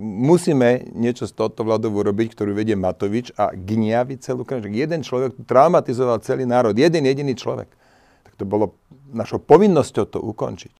musíme niečo s touto vládou urobiť, ktorú vedie Matovič a gniavi celú krajinu. Jeden človek traumatizoval celý národ. Jeden jediný človek. Tak to bolo našou povinnosťou to ukončiť.